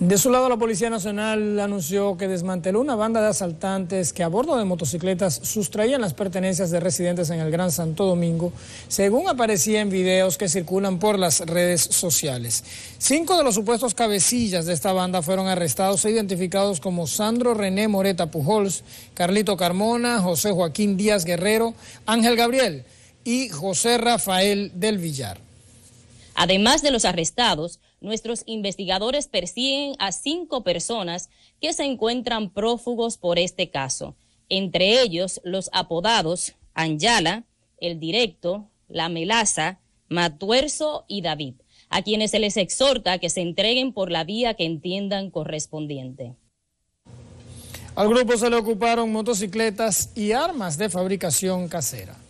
De su lado, la Policía Nacional anunció que desmanteló una banda de asaltantes que a bordo de motocicletas sustraían las pertenencias de residentes en el Gran Santo Domingo, según aparecía en videos que circulan por las redes sociales. Cinco de los supuestos cabecillas de esta banda fueron arrestados e identificados como Sandro René Moreta Pujols, Carlito Carmona, José Joaquín Díaz Guerrero, Ángel Gabriel y José Rafael del Villar. Además de los arrestados, nuestros investigadores persiguen a cinco personas que se encuentran prófugos por este caso, entre ellos los apodados Anjala, El Directo, La Melaza, Matuerzo y David, a quienes se les exhorta que se entreguen por la vía que entiendan correspondiente. Al grupo se le ocuparon motocicletas y armas de fabricación casera.